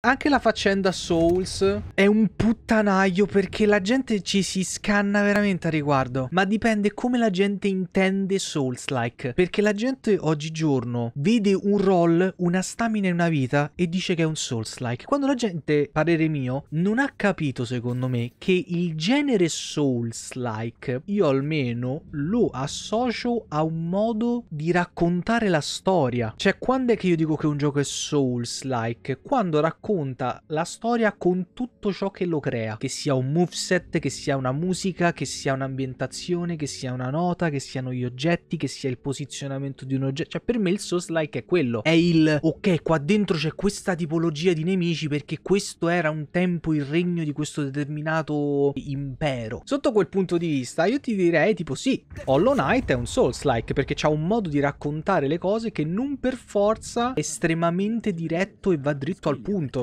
Anche la faccenda Souls è un puttanaio perché la gente ci si scanna veramente a riguardo, ma dipende come la gente intende Souls-like, perché la gente oggigiorno vede un roll, una stamina e una vita e dice che è un Souls-like, quando la gente, parere mio, non ha capito secondo me che il genere Souls-like, io almeno lo associo a un modo di raccontare la storia, cioè quando è che io dico che un gioco è Souls-like? Quando racconto racconta la storia con tutto ciò che lo crea, che sia un moveset, che sia una musica, che sia un'ambientazione, che sia una nota, che siano gli oggetti, che sia il posizionamento di un oggetto. Cioè, per me il Souls like è quello. È il ok, qua dentro c'è questa tipologia di nemici perché questo era un tempo il regno di questo determinato impero. Sotto quel punto di vista, io ti direi tipo sì, Hollow Knight è un Souls like perché c'ha un modo di raccontare le cose che non per forza è estremamente diretto e va dritto al punto